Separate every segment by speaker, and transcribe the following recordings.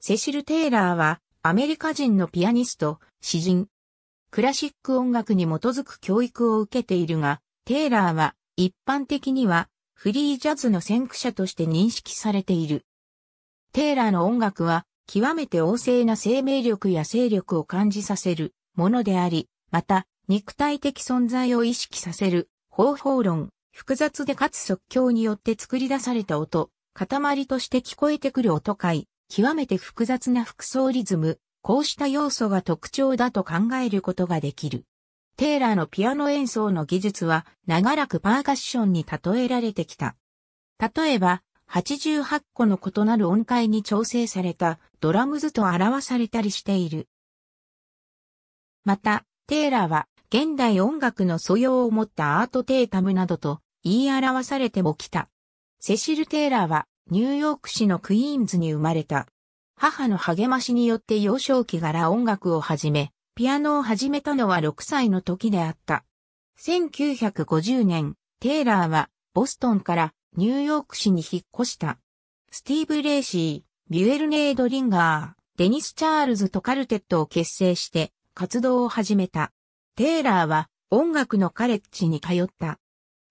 Speaker 1: セシル・テイラーは、アメリカ人のピアニスト、詩人。クラシック音楽に基づく教育を受けているが、テイラーは、一般的には、フリージャズの先駆者として認識されている。テイラーの音楽は、極めて旺盛な生命力や勢力を感じさせるものであり、また、肉体的存在を意識させる方法論、複雑でかつ即興によって作り出された音、塊として聞こえてくる音階、極めて複雑な服装リズム、こうした要素が特徴だと考えることができる。テイラーのピアノ演奏の技術は長らくパーカッションに例えられてきた。例えば、88個の異なる音階に調整されたドラムズと表されたりしている。また、テイラーは現代音楽の素養を持ったアートテータムなどと言い表されてもきた。セシル・テイラーはニューヨーク市のクイーンズに生まれた。母の励ましによって幼少期から音楽を始め、ピアノを始めたのは6歳の時であった。1950年、テイラーはボストンからニューヨーク市に引っ越した。スティーブ・レイシー、ビュエルネード・リンガー、デニス・チャールズとカルテットを結成して活動を始めた。テイラーは音楽のカレッジに通った。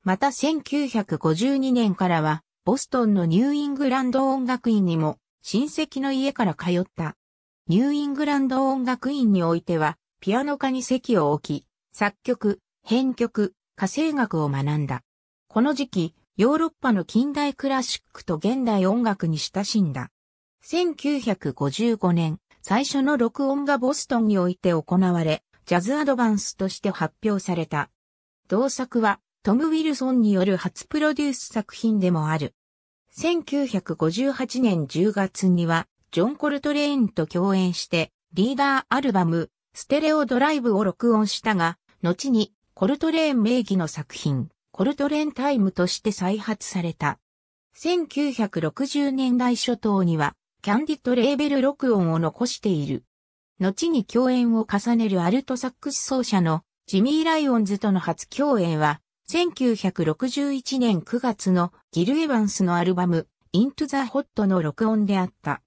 Speaker 1: また1952年からはボストンのニューイングランド音楽院にも親戚の家から通った。ニューイングランド音楽院においては、ピアノ科に席を置き、作曲、編曲、家政学を学んだ。この時期、ヨーロッパの近代クラシックと現代音楽に親しんだ。1955年、最初の録音がボストンにおいて行われ、ジャズアドバンスとして発表された。同作は、トム・ウィルソンによる初プロデュース作品でもある。1958年10月には、ジョン・コルトレーンと共演して、リーダーアルバム、ステレオドライブを録音したが、後に、コルトレーン名義の作品、コルトレーンタイムとして再発された。1960年代初頭には、キャンディットレーベル録音を残している。後に共演を重ねるアルトサックス奏者のジミー・ライオンズとの初共演は、1961年9月のギル・エヴァンスのアルバム、イント・ザ・ホットの録音であった。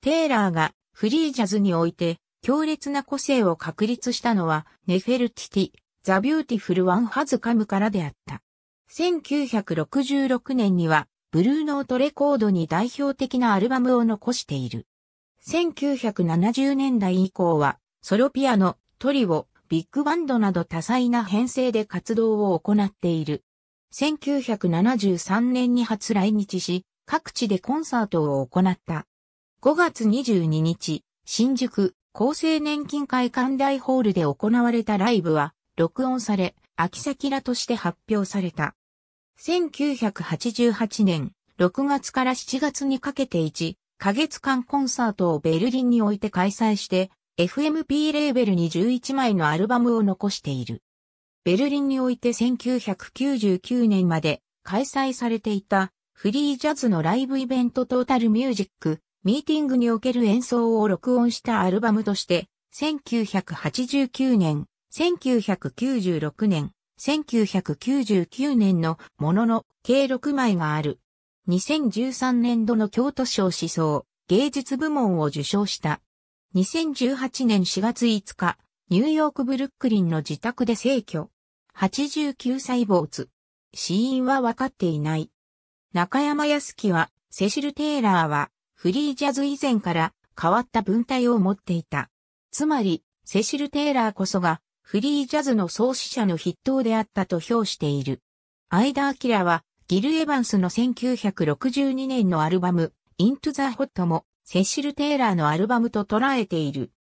Speaker 1: テイラーがフリージャズにおいて強烈な個性を確立したのは、ネフェルティティ、ザ・ビューティフル・ワン・ハズ・カムからであった。1966年には、ブルーノートレコードに代表的なアルバムを残している。1970年代以降は、ソロピアノ、トリオ、ビッグバンドなど多彩な編成で活動を行っている。1973年に初来日し、各地でコンサートを行った。5月22日、新宿、厚生年金会館大ホールで行われたライブは、録音され、秋先らとして発表された。1988年、6月から7月にかけて1、ヶ月間コンサートをベルリンにおいて開催して、FMP レーベルに11枚のアルバムを残している。ベルリンにおいて1999年まで開催されていたフリージャズのライブイベントトータルミュージック、ミーティングにおける演奏を録音したアルバムとして、1989年、1996年、1999年のものの計6枚がある。2013年度の京都賞思想、芸術部門を受賞した。2018年4月5日、ニューヨークブルックリンの自宅で逝去。89歳坊主。死因は分かっていない。中山康樹は、セシル・テイラーは、フリージャズ以前から変わった文体を持っていた。つまり、セシル・テイラーこそが、フリージャズの創始者の筆頭であったと評している。アイダ・アキラは、ギル・エヴァンスの1962年のアルバム、イントゥ・ザ・ホットもセシル・テイラーのアルバムと捉えている。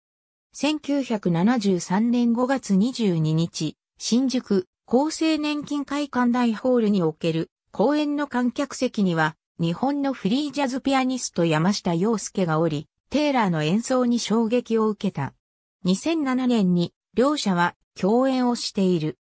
Speaker 1: 1973年5月22日、新宿、厚生年金会館大ホールにおける公演の観客席には、日本のフリージャズピアニスト山下洋介がおり、テイラーの演奏に衝撃を受けた。2007年に両者は共演をしている。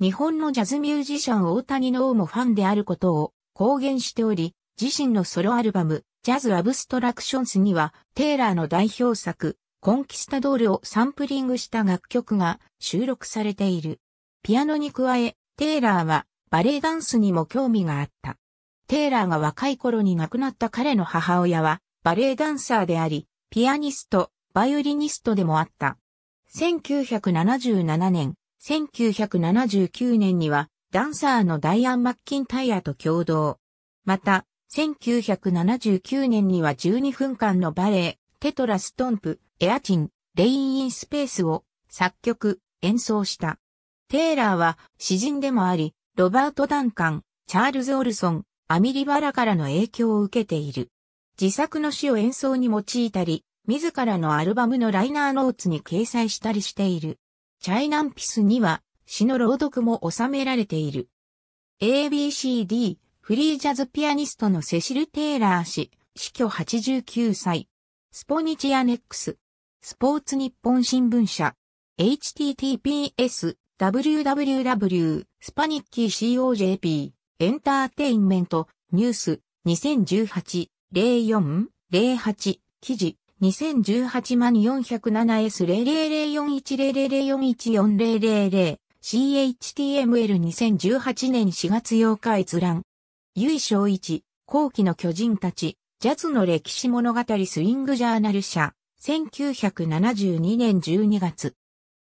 Speaker 1: 日本のジャズミュージシャン大谷の王もファンであることを公言しており、自身のソロアルバム、ジャズ・アブストラクションスには、テイラーの代表作、コンキスタドールをサンプリングした楽曲が収録されている。ピアノに加え、テイラーはバレエダンスにも興味があった。テイラーが若い頃に亡くなった彼の母親は、バレエダンサーであり、ピアニスト、バイオリニストでもあった。1977年、1979年には、ダンサーのダイアン・マッキンタイヤと共同。また、1979年には12分間のバレエ、テトラストンプ、エアチン、レインインスペースを作曲、演奏した。テイラーは詩人でもあり、ロバート・ダンカン、チャールズ・オルソン、アミリバラからの影響を受けている。自作の詩を演奏に用いたり、自らのアルバムのライナーノーツに掲載したりしている。チャイナンピスには詩の朗読も収められている。ABCD フリージャズピアニストのセシル・テイラー氏、死去89歳。スポニチアネックス。スポーツ日本新聞社。https www スパニッキー COJP エンターテインメントニュース2018-04-08記事2018万4 0 7 s 0 0 0 4 1 0 0 4 1 4 0 0 0 CHTML2018 年4月8日閲覧唯正一、後期の巨人たち、ジャズの歴史物語スイングジャーナル社、1972年12月。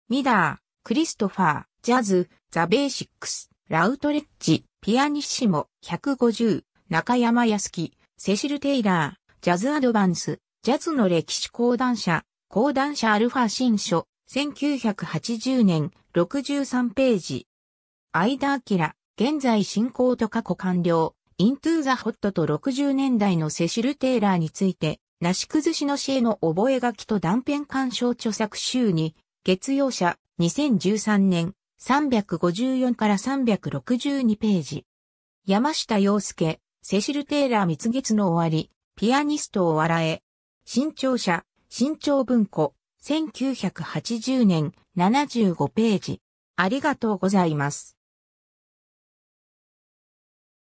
Speaker 1: ミダー、クリストファー、ジャズ、ザ・ベーシックス、ラウトレッジ、ピアニッシモ、150、中山康樹、セシル・テイラー、ジャズ・アドバンス、ジャズの歴史講談社、講談社アルファ新書、1980年、63ページ。アイダー・キラ、現在進行と過去完了。イントゥーザ・ホットと60年代のセシル・テイラーについて、なし崩しの死への覚書と断片鑑賞著作集に、月曜社2013年354から362ページ。山下洋介、セシル・テイラー蜜月の終わり、ピアニストを笑え。新潮社、新潮文庫、1980年75ページ。ありがとうございます。